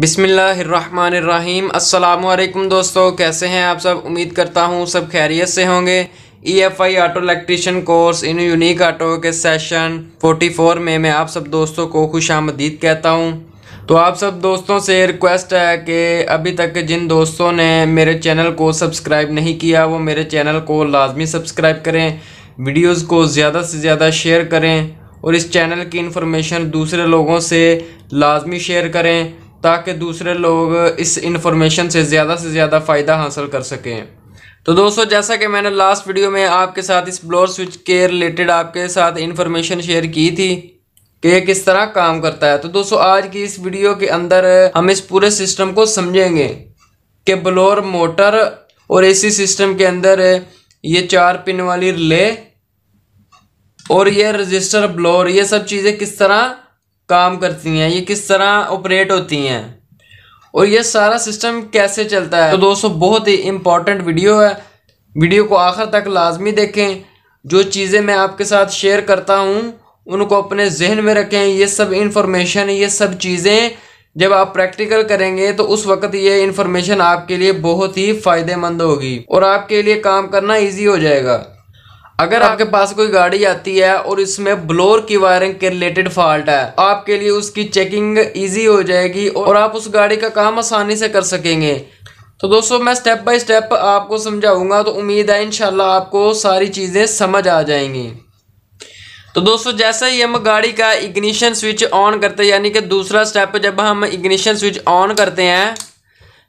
बिसमीम् अल्लाम दोस्तों कैसे हैं आप सब उम्मीद करता हूँ सब खैरियत से होंगे E F I auto electrician course in unique auto के सेशन 44 में मैं आप सब दोस्तों को खुश आमदीद कहता हूँ तो आप सब दोस्तों से रिक्वेस्ट है कि अभी तक जिन दोस्तों ने मेरे चैनल को सब्सक्राइब नहीं किया वो मेरे चैनल को लाजमी सब्सक्राइब करें वीडियोज़ को ज़्यादा से ज़्यादा शेयर करें और इस चैनल की इन्फॉर्मेशन दूसरे लोगों से लाजमी शेयर करें ताकि दूसरे लोग इस इन्फॉर्मेशन से ज़्यादा से ज़्यादा फ़ायदा हासिल कर सकें तो दोस्तों जैसा कि मैंने लास्ट वीडियो में आपके साथ इस ब्लोर स्विच के रिलेटेड आपके साथ इन्फॉर्मेशन शेयर की थी कि ये किस तरह काम करता है तो दोस्तों आज की इस वीडियो के अंदर हम इस पूरे सिस्टम को समझेंगे कि ब्लोर मोटर और एसी सिस्टम के अंदर ये चार पिन वाली रिले और ये रजिस्टर ब्लोर ये सब चीज़ें किस तरह काम करती हैं ये किस तरह ऑपरेट होती हैं और ये सारा सिस्टम कैसे चलता है तो दोस्तों बहुत ही इम्पॉर्टेंट वीडियो है वीडियो को आखिर तक लाजमी देखें जो चीज़ें मैं आपके साथ शेयर करता हूँ उनको अपने जहन में रखें ये सब इन्फॉर्मेशन ये सब चीज़ें जब आप प्रैक्टिकल करेंगे तो उस वक्त ये इन्फॉर्मेशन आपके लिए बहुत ही फ़ायदेमंद होगी और आपके लिए काम करना ईज़ी हो जाएगा अगर हाँ। आपके पास कोई गाड़ी आती है और इसमें ब्लोर की वायरिंग के रिलेटेड फॉल्ट है तो आपके लिए उसकी चेकिंग इजी हो जाएगी और आप उस गाड़ी का काम आसानी से कर सकेंगे तो दोस्तों मैं स्टेप बाय स्टेप आपको समझाऊंगा तो उम्मीद है इनशाला आपको सारी चीज़ें समझ आ जाएंगी तो दोस्तों जैसे ही हम गाड़ी का इग्निशन स्विच ऑन करते हैं यानी कि दूसरा स्टेप जब हम इग्निशन स्विच ऑन करते हैं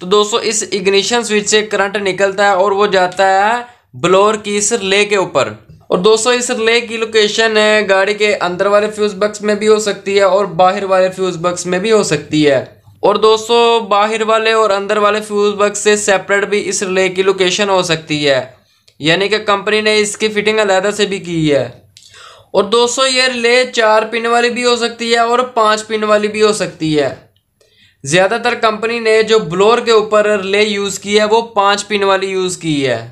तो दोस्तों इस इग्निशन स्विच से करंट निकलता है और वो जाता है ब्लोर की इस रिले के ऊपर और दोस्तों इस रिले की लोकेशन है गाड़ी के अंदर वाले फ्यूज़ बक्स में भी हो सकती है और बाहर वाले फ्यूज़ बक्स में भी हो सकती है और दोस्तों बाहर वाले और अंदर वाले फ्यूज़ बक्स से सेपरेट भी इस रिले की लोकेशन हो सकती है यानी कि कंपनी ने इसकी फिटिंग अलहदा से भी की है और दोस्तों ये रिले चार पिन वाली भी हो सकती है और पाँच पिन वाली भी हो सकती है ज़्यादातर कंपनी ने जो ब्लोर के ऊपर रिले यूज़ की है वो पाँच पिन वाली यूज़ की है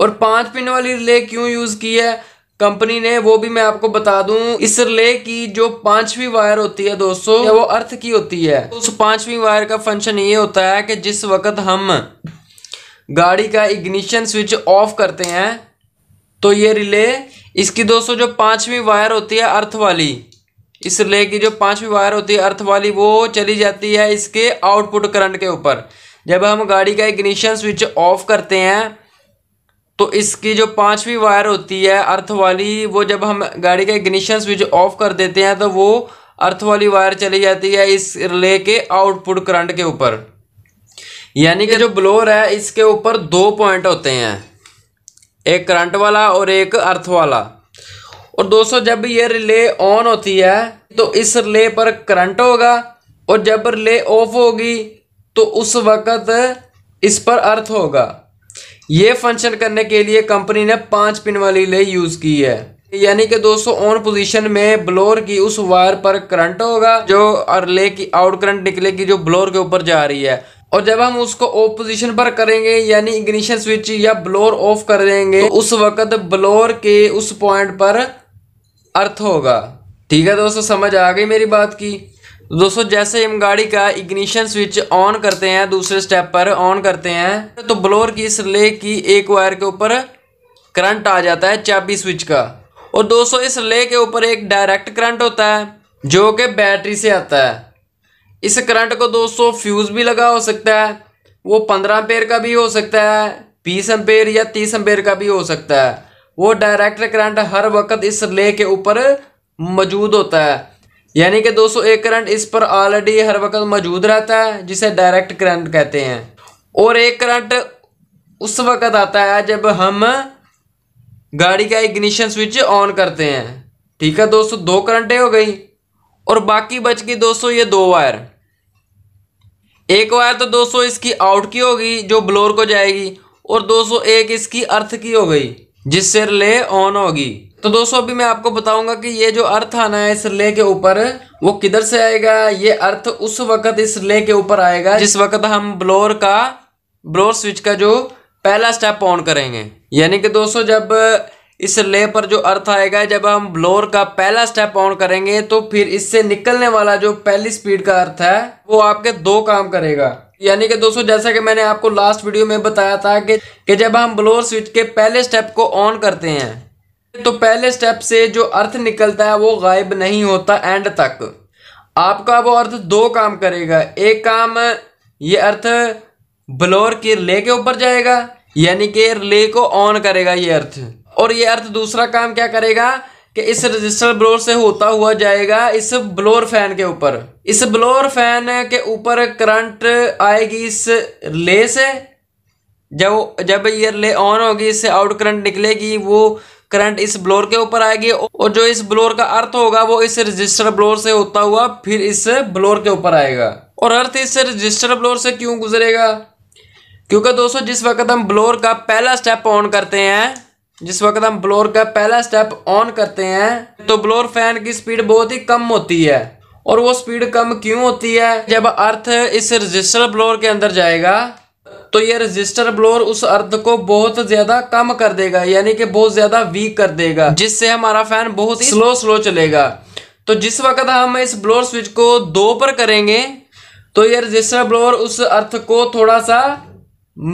और पांच पिन वाली रिले क्यों यूज़ की है कंपनी ने वो भी मैं आपको बता दूं इस रिले की जो पांचवी वायर होती है दोस्तों वो अर्थ की होती है तो उस पांचवी वायर का फंक्शन ये होता है कि जिस वक्त हम गाड़ी का इग्निशन स्विच ऑफ करते हैं तो ये रिले इसकी दोस्तों जो पांचवी वायर होती है अर्थ वाली इस रिले की जो पांचवी वायर होती है अर्थ वाली वो चली जाती है इसके आउटपुट करंट के ऊपर जब हम गाड़ी का इग्निशन स्विच ऑफ करते हैं तो इसकी जो पांचवी वायर होती है अर्थ वाली वो जब हम गाड़ी का इग्निशन स्विच ऑफ कर देते हैं तो वो अर्थ वाली वायर चली जाती है इस रिले के आउटपुट करंट के ऊपर यानी कि जो ब्लोअर है इसके ऊपर दो पॉइंट होते हैं एक करंट वाला और एक अर्थ वाला और दोस्तों जब ये रिले ऑन होती है तो इस रिले पर करंट होगा और जब रिले ऑफ होगी तो उस वक्त इस पर अर्थ होगा ये फंक्शन करने के लिए कंपनी ने पांच पिन वाली ले यूज़ की है यानी कि दोस्तों ऑन पोजीशन में ब्लोर की उस वायर पर करंट होगा जो ले की आउट करंट निकलेगी जो ब्लोर के ऊपर जा रही है और जब हम उसको ऑफ पोजीशन पर करेंगे यानी इग्निशन स्विच या ब्लोर ऑफ कर देंगे तो उस वक्त ब्लोर के उस पॉइंट पर अर्थ होगा ठीक है दोस्तों समझ आ गई मेरी बात की दोस्तों जैसे हम गाड़ी का इग्निशन स्विच ऑन करते हैं दूसरे स्टेप पर ऑन करते हैं तो ब्लोअर की इस ले की एक वायर के ऊपर करंट आ जाता है चाबी स्विच का और दोस्तों इस ले के ऊपर एक डायरेक्ट करंट होता है जो कि बैटरी से आता है इस करंट को दोस्तों फ्यूज़ भी लगा हो सकता है वो पंद्रह एम्पेयर का भी हो सकता है बीस एम्पेयर या तीस एम्पेयर का भी हो सकता है वो डायरेक्ट करंट हर वक्त इस ले के ऊपर मौजूद होता है यानी कि दोस्तों एक करंट इस पर ऑलरेडी हर वक्त मौजूद रहता है जिसे डायरेक्ट करंट कहते हैं और एक करंट उस वक्त आता है जब हम गाड़ी का इग्निशन स्विच ऑन करते हैं ठीक है दोस्तों दो करंटें हो गई और बाकी बच गई दोस्तों ये दो वायर एक वायर तो दोस्तों इसकी आउट की होगी जो ब्लोर को जाएगी और दोस्तों एक इसकी अर्थ की हो गई जिससे रिले ऑन होगी तो दोस्तों अभी मैं आपको बताऊंगा कि ये जो अर्थ आना है इस रिले के ऊपर वो किधर से आएगा ये अर्थ उस वक्त इस रिले के ऊपर आएगा जिस वक्त हम ब्लोर का ब्लोर स्विच का जो पहला स्टेप ऑन करेंगे यानी कि दोस्तों जब इस रिले पर जो अर्थ आएगा जब हम ब्लोर का पहला स्टेप ऑन करेंगे तो फिर इससे निकलने वाला जो पहली स्पीड का अर्थ है वो आपके दो काम करेगा यानी कि दोस्तों जैसा कि मैंने आपको लास्ट वीडियो में बताया था कि कि जब हम ब्लोअर स्विच के पहले स्टेप को ऑन करते हैं तो पहले स्टेप से जो अर्थ निकलता है वो गायब नहीं होता एंड तक आपका वो अर्थ दो काम करेगा एक काम ये अर्थ ब्लोअर के रिले के ऊपर जाएगा यानी कि रिले को ऑन करेगा ये अर्थ और ये अर्थ दूसरा काम क्या करेगा कि इस रजिस्टर ब्लोर से होता हुआ जाएगा इस ब्लोर फैन के ऊपर इस ब्लोर फैन के ऊपर करंट आएगी इस ले से जब जब ये ले ऑन होगी इससे आउट करंट निकलेगी वो करंट इस ब्लोर के ऊपर आएगी और जो इस ब्लोर का अर्थ होगा वो इस रजिस्टर ब्लोर से होता हुआ फिर इस ब्लोर के ऊपर आएगा और अर्थ इस रजिस्टर ब्लोर से क्यों गुजरेगा क्योंकि दोस्तों जिस वक्त हम ब्लोर का पहला स्टेप ऑन करते हैं जिस वक्त हम ब्लोर का पहला स्टेप ऑन करते हैं तो ब्लोर फैन की स्पीड बहुत ही कम होती है और वो स्पीड कम क्यों होती है जब अर्थ इस रजिस्टर ब्लोर के अंदर जाएगा तो ये रजिस्टर ब्लोर उस अर्थ को बहुत ज्यादा कम कर देगा यानी कि बहुत ज्यादा वीक कर देगा जिससे हमारा फैन बहुत ही स्लो स्लो चलेगा तो जिस वक्त हम इस ब्लोर स्विच को दो पर करेंगे तो ये रजिस्टर ब्लोर उस अर्थ को थोड़ा सा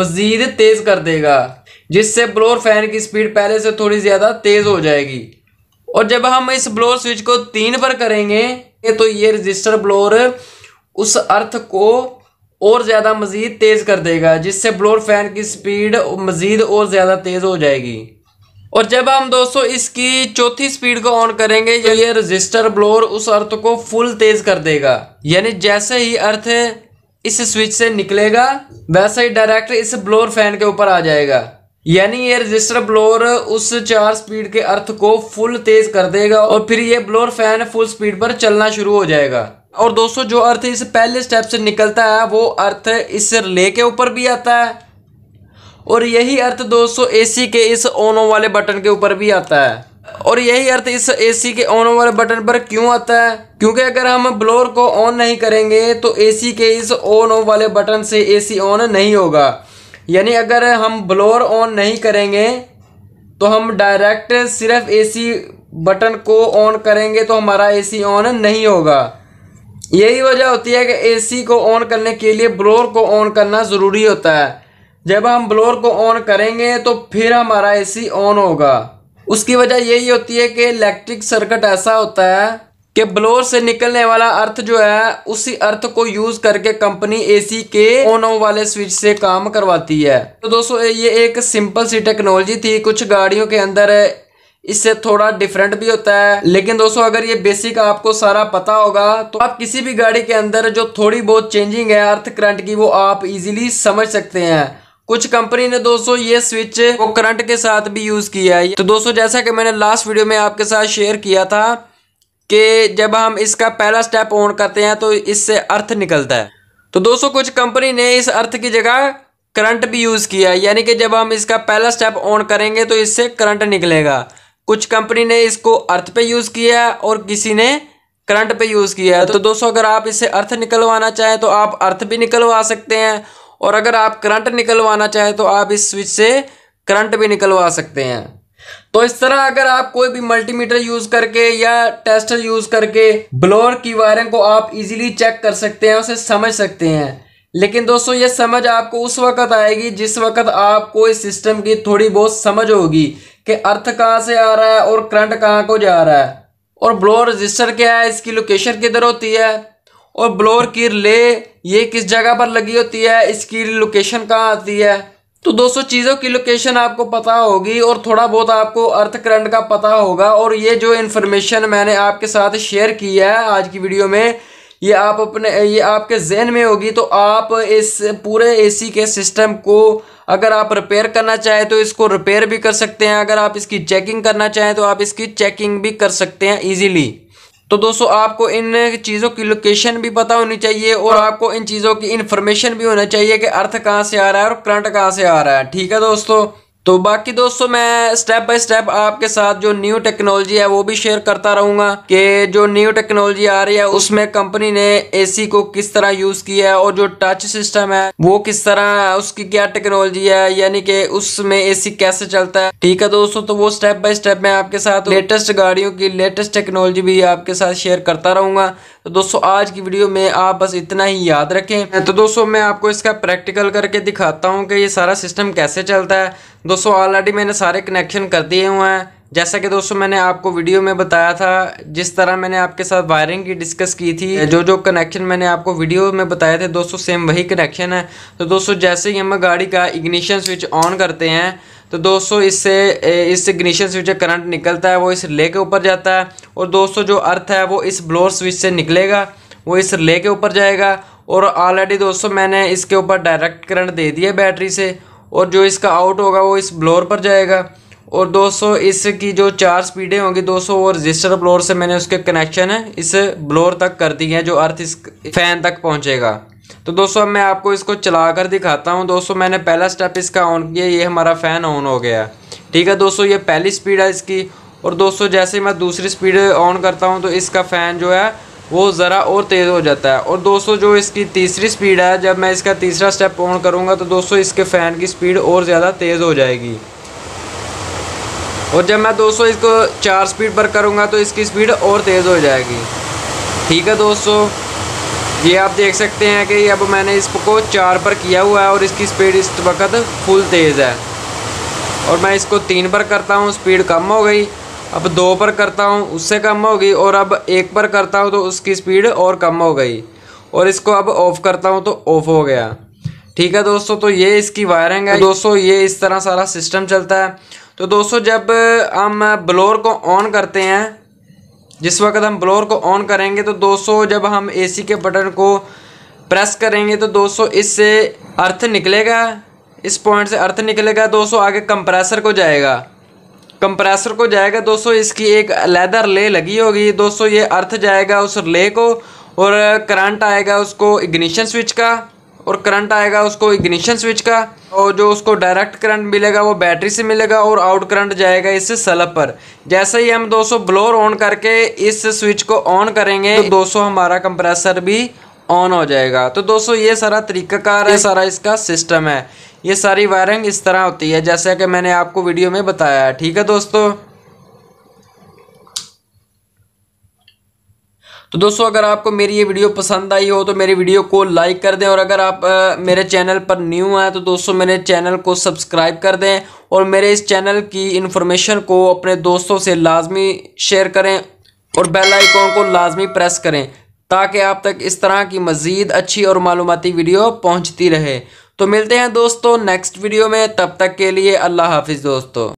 मज़ीद तेज़ कर देगा जिससे ब्लोअर फैन की स्पीड पहले से थोड़ी ज़्यादा तेज़ हो जाएगी और जब हम इस ब्लोअर स्विच को तीन पर करेंगे तो ये रजिस्टर ब्लोअर उस अर्थ को और ज़्यादा मज़ीद तेज़ कर देगा जिससे ब्लोअर फैन की स्पीड मज़ीद और ज़्यादा तेज़ हो जाएगी और जब हम दोस्तों इसकी चौथी स्पीड को ऑन करेंगे तो ये रजिस्टर ब्लोअर उस अर्थ को फुल तेज़ कर देगा यानी जैसे ही अर्थ इस स्विच से निकलेगा वैसे ही डायरेक्ट इस ब्लोअर फैन के ऊपर आ जाएगा यानी ये रजिस्टर ब्लोअर उस चार स्पीड के अर्थ को फुल तेज कर देगा और फिर ये ब्लोअर फैन फुल स्पीड पर चलना शुरू हो जाएगा और दोस्तों जो अर्थ इस पहले स्टेप से निकलता है वो अर्थ इस रिले के ऊपर भी आता है और यही अर्थ दोस्तों एसी के इस ऑन ऑफ वाले बटन के ऊपर भी आता है और यही अर्थ इस एसी के ऑन वाले बटन पर क्यों आता है क्योंकि अगर हम ब्लोअर को ऑन नहीं करेंगे तो एसी के इस ऑन ऑफ वाले बटन से एसी ऑन नहीं होगा यानी अगर हम ब्लोअर ऑन नहीं करेंगे तो हम डायरेक्ट सिर्फ एसी बटन को ऑन करेंगे तो हमारा एसी ऑन नहीं होगा यही वजह होती है कि एसी को ऑन करने के लिए ब्लोअर को ऑन करना ज़रूरी होता है जब हम ब्लोअर को ऑन करेंगे तो फिर हमारा एसी ऑन होगा उसकी वजह यही होती है कि इलेक्ट्रिक सर्किट ऐसा होता है कि ब्लोर से निकलने वाला अर्थ जो है उसी अर्थ को यूज करके कंपनी एसी के ऑन ऑफ वाले स्विच से काम करवाती है तो दोस्तों ये एक सिंपल सी टेक्नोलॉजी थी कुछ गाड़ियों के अंदर इससे थोड़ा डिफरेंट भी होता है लेकिन दोस्तों अगर ये बेसिक आपको सारा पता होगा तो आप किसी भी गाड़ी के अंदर जो थोड़ी बहुत चेंजिंग है अर्थ करंट की वो आप इजीली समझ सकते हैं कुछ कंपनी ने दोस्तों ये स्विच को करंट के साथ भी यूज किया है तो दोस्तों जैसा कि मैंने लास्ट वीडियो में आपके साथ शेयर किया था कि जब हम इसका पहला स्टेप ऑन करते हैं तो इससे अर्थ निकलता है तो दोस्तों कुछ कंपनी ने इस अर्थ की जगह करंट भी यूज़ किया है यानी कि जब हम इसका पहला स्टेप ऑन करेंगे तो इससे करंट निकलेगा कुछ कंपनी ने इसको अर्थ पे यूज़ किया है और किसी ने करंट पे यूज़ किया है तो दोस्तों अगर आप इससे अर्थ निकलवाना चाहें तो आप अर्थ भी निकलवा सकते हैं और अगर आप करंट निकलवाना चाहें तो आप इस स्विच से करंट भी निकलवा सकते हैं तो इस तरह अगर आप कोई भी मल्टीमीटर यूज करके या टेस्टर यूज करके ब्लोअर की वायरिंग को आप इजीली चेक कर सकते हैं उसे समझ सकते हैं लेकिन दोस्तों ये समझ आपको उस वक्त आएगी जिस वक्त आपको इस सिस्टम की थोड़ी बहुत समझ होगी कि अर्थ कहाँ से आ रहा है और करंट कहाँ को जा रहा है और ब्लोअर रजिस्टर क्या है इसकी लोकेशन किधर होती है और ब्लोअर की रिले ये किस जगह पर लगी होती है इसकी लोकेशन कहाँ आती है तो दोस्तों चीज़ों की लोकेशन आपको पता होगी और थोड़ा बहुत आपको अर्थ करंट का पता होगा और ये जो इन्फॉर्मेशन मैंने आपके साथ शेयर की है आज की वीडियो में ये आप अपने ये आपके जहन में होगी तो आप इस पूरे एसी के सिस्टम को अगर आप रिपेयर करना चाहें तो इसको रिपेयर भी कर सकते हैं अगर आप इसकी चेकिंग करना चाहें तो आप इसकी चेकिंग भी कर सकते हैं ईजीली तो दोस्तों आपको इन चीज़ों की लोकेशन भी पता होनी चाहिए और हाँ। आपको इन चीज़ों की इन्फॉर्मेशन भी होना चाहिए कि अर्थ कहाँ से आ रहा है और करंट कहाँ से आ रहा है ठीक है दोस्तों तो बाकी दोस्तों मैं स्टेप बाय स्टेप आपके साथ जो न्यू टेक्नोलॉजी है वो भी शेयर करता रहूंगा कि जो न्यू टेक्नोलॉजी आ रही है उसमें कंपनी ने एसी को किस तरह यूज किया है और जो टच सिस्टम है वो किस तरह उसकी क्या टेक्नोलॉजी है यानी कि उसमें एसी कैसे चलता है ठीक है दोस्तों तो वो स्टेप बाय स्टेप मैं आपके साथ लेटेस्ट गाड़ियों की लेटेस्ट टेक्नोलॉजी भी आपके साथ शेयर करता रहूंगा तो दोस्तों आज की वीडियो में आप बस इतना ही याद रखें तो दोस्तों मैं आपको इसका प्रैक्टिकल करके दिखाता हूँ कि ये सारा सिस्टम कैसे चलता है दोस्तों ऑलरेडी मैंने सारे कनेक्शन कर दिए हुए हैं जैसा कि दोस्तों मैंने आपको वीडियो में बताया था जिस तरह मैंने आपके साथ वायरिंग की डिस्कस की थी जो जो कनेक्शन मैंने आपको वीडियो में बताए थे दोस्तों सेम वही कनेक्शन है तो दोस्तों जैसे ही हम गाड़ी का इग्निशन स्विच ऑन करते हैं तो दोस्तों इससे इस इग्निशन स्विच से करंट निकलता है वो इस रिले के ऊपर जाता है और दोस्तों जो अर्थ है वो इस ब्लोअर स्विच से निकलेगा वो इस रिले के ऊपर जाएगा और ऑलरेडी दोस्तों मैंने इसके ऊपर डायरेक्ट करंट दे दिया बैटरी से और जो इसका आउट होगा वो इस ब्लोअर पर जाएगा और दोस्तों इसकी जो चार स्पीडें होंगी दोस्तों वो रजिस्टर ब्लोअर से मैंने उसके कनेक्शन है इस ब्लोअर तक कर दिए हैं जो अर्थ इस फैन तक पहुँचेगा तो दोस्तों अब मैं आपको इसको चला कर दिखाता हूँ दोस्तों मैंने पहला स्टेप इसका ऑन किया ये हमारा फ़ैन ऑन हो गया ठीक है दोस्तों ये पहली स्पीड है इसकी और दोस्तों जैसे मैं दूसरी स्पीड ऑन करता हूँ तो इसका फ़ैन जो है वो ज़रा और तेज़ हो जाता है और दोस्तों जो इसकी तीसरी स्पीड है जब मैं इसका तीसरा स्टेप ऑन करूँगा तो दोस्तों इसके फ़ैन की स्पीड और ज़्यादा तेज़ हो जाएगी और जब मैं दोस्तों इसको चार स्पीड पर करूँगा तो इसकी स्पीड और तेज़ हो जाएगी ठीक है दोस्तों ये आप देख सकते हैं कि अब मैंने इसको चार पर किया हुआ है और इसकी स्पीड इस वक्त फुल तेज़ है और मैं इसको तीन पर करता हूँ स्पीड कम हो गई अब दो पर करता हूँ उससे कम हो गई और अब एक पर करता हूँ तो उसकी स्पीड और कम हो गई और इसको अब ऑफ़ करता हूँ तो ऑफ़ हो गया ठीक है दोस्तों तो ये इसकी वायरिंग है दोस्तों ये इस तरह सारा सिस्टम चलता है तो दोस्तों जब हम ब्लोर को ऑन करते हैं जिस वक्त हम ब्लोअर को ऑन करेंगे तो 200 जब हम एसी के बटन को प्रेस करेंगे तो 200 इससे अर्थ निकलेगा इस पॉइंट से अर्थ निकलेगा 200 आगे कंप्रेसर को जाएगा कंप्रेसर को जाएगा 200 इसकी एक लेदर ले लगी होगी 200 ये अर्थ जाएगा उस ले को और करंट आएगा उसको इग्निशन स्विच का और करंट आएगा उसको इग्निशन स्विच का और जो उसको डायरेक्ट करंट मिलेगा वो बैटरी से मिलेगा और आउट करंट जाएगा इस सलब पर जैसे ही हम 200 ब्लोर ऑन करके इस स्विच को ऑन करेंगे तो 200 हमारा कंप्रेसर भी ऑन हो जाएगा तो दोस्तों ये सारा तरीकाकार है सारा इसका सिस्टम है ये सारी वायरिंग इस तरह होती है जैसा कि मैंने आपको वीडियो में बताया ठीक है दोस्तों तो दोस्तों अगर आपको मेरी ये वीडियो पसंद आई हो तो मेरी वीडियो को लाइक कर दें और अगर आप आ, मेरे चैनल पर न्यू हैं तो दोस्तों मेरे चैनल को सब्सक्राइब कर दें और मेरे इस चैनल की इन्फॉर्मेशन को अपने दोस्तों से लाजमी शेयर करें और बेल आइकॉन को लाजमी प्रेस करें ताकि आप तक इस तरह की मज़ीद अच्छी और मालूमती वीडियो पहुँचती रहे तो मिलते हैं दोस्तों नेक्स्ट वीडियो में तब तक के लिए अल्लाह हाफिज़ दोस्तों